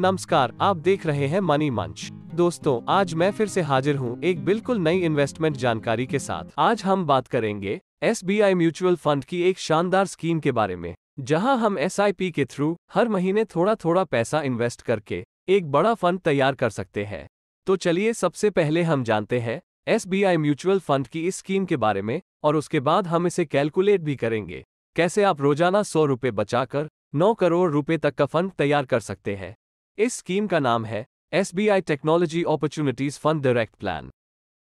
नमस्कार आप देख रहे हैं मनी मंच दोस्तों आज मैं फिर से हाजिर हूं एक बिल्कुल नई इन्वेस्टमेंट जानकारी के साथ आज हम बात करेंगे S B I mutual fund की एक शानदार स्कीम के बारे में जहां हम एस आई पी के थ्रू हर महीने थोड़ा थोड़ा पैसा इन्वेस्ट करके एक बड़ा फंड तैयार कर सकते हैं तो चलिए सबसे पहले हम जानते हैं S B I mutual fund की इस स्कीम के बारे में और उसके बाद हम इसे कैलकुलेट भी करेंगे कैसे आप रोजाना सौ रुपये बचाकर नौ करोड़ रुपए तक का फंड तैयार कर सकते हैं इस स्कीम का नाम है S B I technology opportunities fund direct plan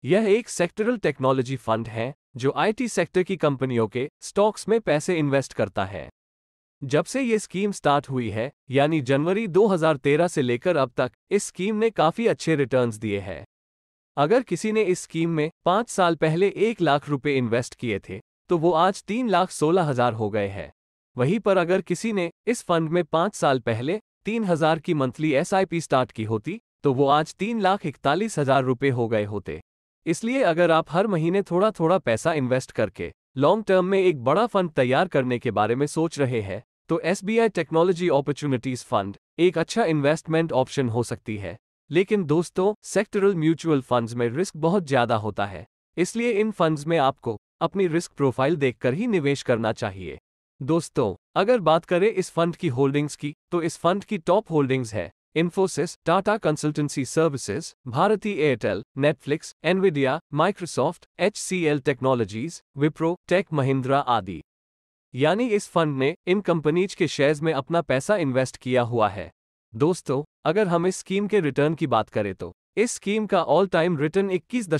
यह एक सेक्टरल टेक्नोलॉजी फंड है जो आईटी सेक्टर की कंपनियों के स्टॉक्स में पैसे इन्वेस्ट करता है जब से ये स्कीम स्टार्ट हुई है यानी जनवरी 2013 से लेकर अब तक इस स्कीम ने काफ़ी अच्छे रिटर्न्स दिए हैं अगर किसी ने इस स्कीम में पांच साल पहले एक लाख रुपए इन्वेस्ट किए थे तो वो आज तीन लाख सोलह हजार हो गए हैं वहीं पर अगर किसी ने इस फंड में पांच साल पहले तीन हजार की मंथली एसआईपी स्टार्ट की होती तो वो आज तीन लाख इकतालीस हजार रुपये हो गए होते इसलिए अगर आप हर महीने थोड़ा थोड़ा पैसा इन्वेस्ट करके लॉन्ग टर्म में एक बड़ा फंड तैयार करने के बारे में सोच रहे हैं तो एस टेक्नोलॉजी अपॉर्चुनिटीज फंड एक अच्छा इन्वेस्टमेंट ऑप्शन हो सकती है लेकिन दोस्तों सेक्टरल म्यूचुअल फंड्स में रिस्क बहुत ज्यादा होता है इसलिए इन फंड्स में आपको अपनी रिस्क प्रोफाइल देखकर ही निवेश करना चाहिए दोस्तों अगर बात करें इस फंड की होल्डिंग्स की तो इस फंड की टॉप होल्डिंग्स है Infosys Tata Consultancy Services Bharti Airtel Netflix Nvidia Microsoft H technologies Wipro Tech Mahindra आदि यानी इस फंड ने इन कंपनीज के शेयर्स में अपना पैसा इन्वेस्ट किया हुआ है दोस्तों अगर हम इस स्कीम के रिटर्न की बात करें तो इस स्कीम का ऑल टाइम रिटर्न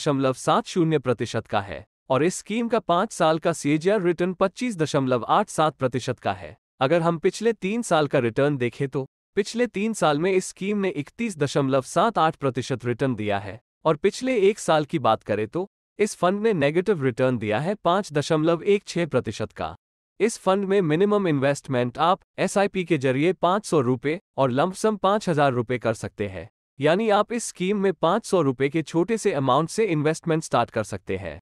शून्य प्रतिशत का है और इस स्कीम का पांच साल का सीएजीआर रिटर्न पच्चीस दशमलव आठ सात प्रतिशत का है अगर हम पिछले तीन साल का रिटर्न देखें तो पिछले तीन साल में इस स्कीम ने इकतीस दशमलव सात आठ प्रतिशत रिटर्न दिया है और पिछले एक साल की बात करें तो इस फंड ने नेगेटिव रिटर्न दिया है पांच दशमलव एक छह प्रतिशत का इस फंड में मिनिमम इन्वेस्टमेंट आप एस के जरिए पाँच सौ और लंपसम पाँच हजार रुपये कर सकते हैं यानी आप इस स्कीम में पाँच सौ के छोटे से अमाउंट से इन्वेस्टमेंट स्टार्ट कर सकते हैं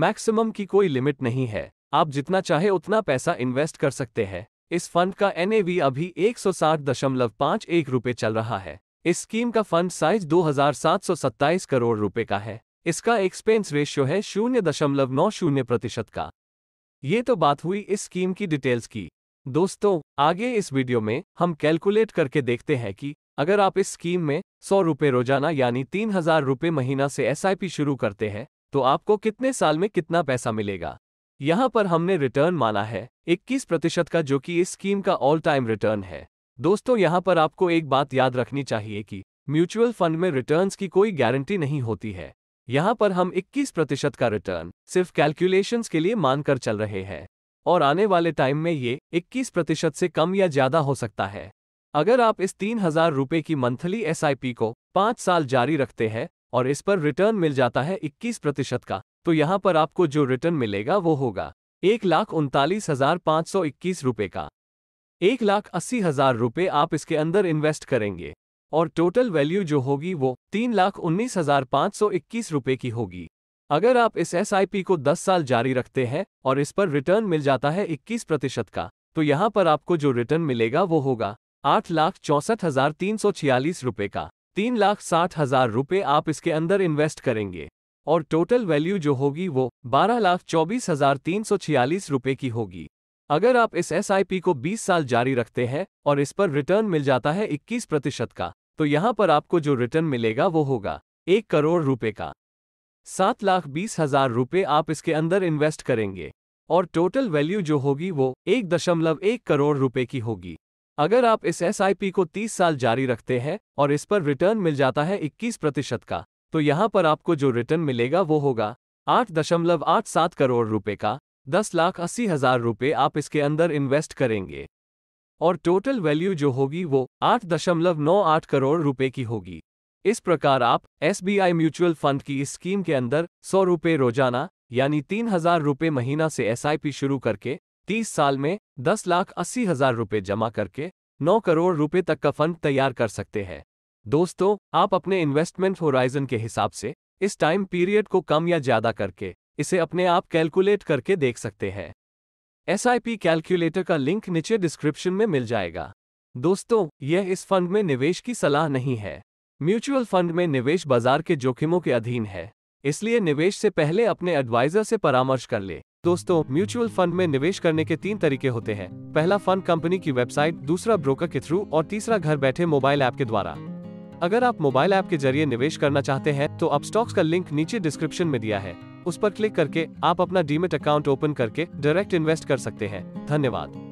मैक्सिमम की कोई लिमिट नहीं है आप जितना चाहे उतना पैसा इन्वेस्ट कर सकते हैं इस फंड का एन अभी एक सौ चल रहा है इस स्कीम का फंड साइज 2,727 करोड़ रुपए का है इसका एक्सपेंस रेशियो है शून्य दशमलव नौ शून्य प्रतिशत का ये तो बात हुई इस स्कीम की डिटेल्स की दोस्तों आगे इस वीडियो में हम कैलकुलेट करके देखते हैं कि अगर आप इस स्कीम में सौ रुपये रोजाना यानी तीन हजार रुपये महीना से एस शुरू करते हैं तो आपको कितने साल में कितना पैसा मिलेगा यहाँ पर हमने रिटर्न माना है 21 प्रतिशत का जो कि इस स्कीम का ऑल टाइम रिटर्न है दोस्तों यहाँ पर आपको एक बात याद रखनी चाहिए कि म्यूचुअल फंड में रिटर्न्स की कोई गारंटी नहीं होती है यहाँ पर हम 21 प्रतिशत का रिटर्न सिर्फ कैलकुलेशंस के लिए मानकर चल रहे हैं और आने वाले टाइम में ये 21 प्रतिशत से कम या ज्यादा हो सकता है अगर आप इस तीन हजार रुपये की मंथली एस को पाँच साल जारी रखते हैं और इस पर रिटर्न मिल जाता है 21 प्रतिशत का तो यहाँ पर आपको जो रिटर्न मिलेगा वो होगा एक लाख उनतालीस हजार पाँच सौ इक्कीस रुपये का एक लाख अस्सी हजार रुपये आप इसके अंदर इन्वेस्ट करेंगे और टोटल वैल्यू जो होगी वो तीन लाख उन्नीस हजार पाँच सौ इक्कीस रुपये की होगी अगर आप इस एस को 10 साल जारी रखते हैं और इस पर रिटर्न मिल जाता है 21 प्रतिशत का तो यहाँ पर आपको जो रिटर्न मिलेगा वो होगा आठ लाख चौंसठ हजार तीन सौ छियालीस रुपये का तीन लाख साठ हजार रुपये आप इसके अंदर इन्वेस्ट करेंगे और टोटल वैल्यू जो होगी वो बारह लाख चौबीस हजार तीन सौ छियालीस रुपये की होगी अगर आप इस एस को 20 साल जारी रखते हैं और इस पर रिटर्न मिल जाता है 21 प्रतिशत का तो यहाँ पर आपको जो रिटर्न मिलेगा वो होगा एक करोड़ रुपए का सात लाख बीस हजार रुपये आप इसके अंदर इन्वेस्ट करेंगे और टोटल वैल्यू जो होगी वो एक दशमलव एक करोड़ रुपए की होगी अगर आप इस एस को 30 साल जारी रखते हैं और इस पर रिटर्न मिल जाता है 21 प्रतिशत का तो यहाँ पर आपको जो रिटर्न मिलेगा वो होगा 8.87 करोड़ रुपए का दस लाख अस्सी हजार रुपये आप इसके अंदर इन्वेस्ट करेंगे और टोटल वैल्यू जो होगी वो 8.98 करोड़ रुपए की होगी इस प्रकार आप एस म्यूचुअल फंड की इस स्कीम के अंदर सौ रुपये रोजाना यानी तीन हजार रुपये महीना से एस शुरू करके 30 साल में दस लाख अस्सी हजार रुपये जमा करके 9 करोड़ रुपए तक का फंड तैयार कर सकते हैं दोस्तों आप अपने इन्वेस्टमेंट होराइजन के हिसाब से इस टाइम पीरियड को कम या ज्यादा करके इसे अपने आप कैलकुलेट करके देख सकते हैं एस कैलकुलेटर का लिंक नीचे डिस्क्रिप्शन में मिल जाएगा दोस्तों यह इस फंड में निवेश की सलाह नहीं है म्यूचुअल फंड में निवेश बाजार के जोखिमों के अधीन है इसलिए निवेश से पहले अपने एडवाइजर से परामर्श कर ले दोस्तों म्यूचुअल फंड में निवेश करने के तीन तरीके होते हैं पहला फंड कंपनी की वेबसाइट दूसरा ब्रोकर के थ्रू और तीसरा घर बैठे मोबाइल ऐप के द्वारा अगर आप मोबाइल ऐप के जरिए निवेश करना चाहते हैं तो आप स्टॉक्स का लिंक नीचे डिस्क्रिप्शन में दिया है उस पर क्लिक करके आप अपना डीमेट अकाउंट ओपन करके डायरेक्ट इन्वेस्ट कर सकते हैं धन्यवाद